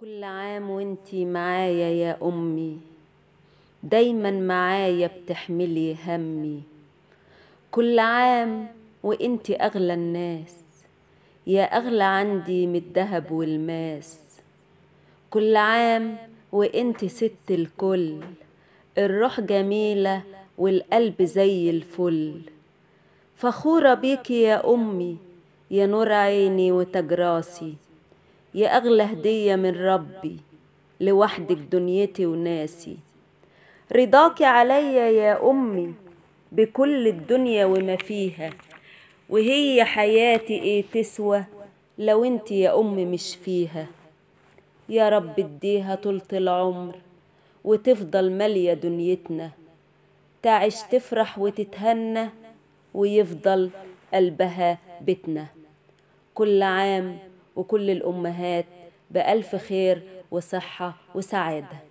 كل عام وانتي معايا يا امي دايما معايا بتحملي همي كل عام وانتي اغلى الناس يا اغلى عندي من الدهب والماس كل عام وانتي ست الكل الروح جميلة والقلب زي الفل فخورة بيكي يا أمي يا نور عيني وتجراسي راسي يا أغلى هدية من ربي لوحدك دنيتي وناسي رضاك عليا يا أمي بكل الدنيا وما فيها وهي حياتي ايه تسوى لو انت يا أمي مش فيها يا رب اديها طولة العمر وتفضل مالية دنيتنا تعيش تفرح وتتهنى ويفضل قلبها بيتنا كل عام وكل الأمهات بألف خير وصحة وسعادة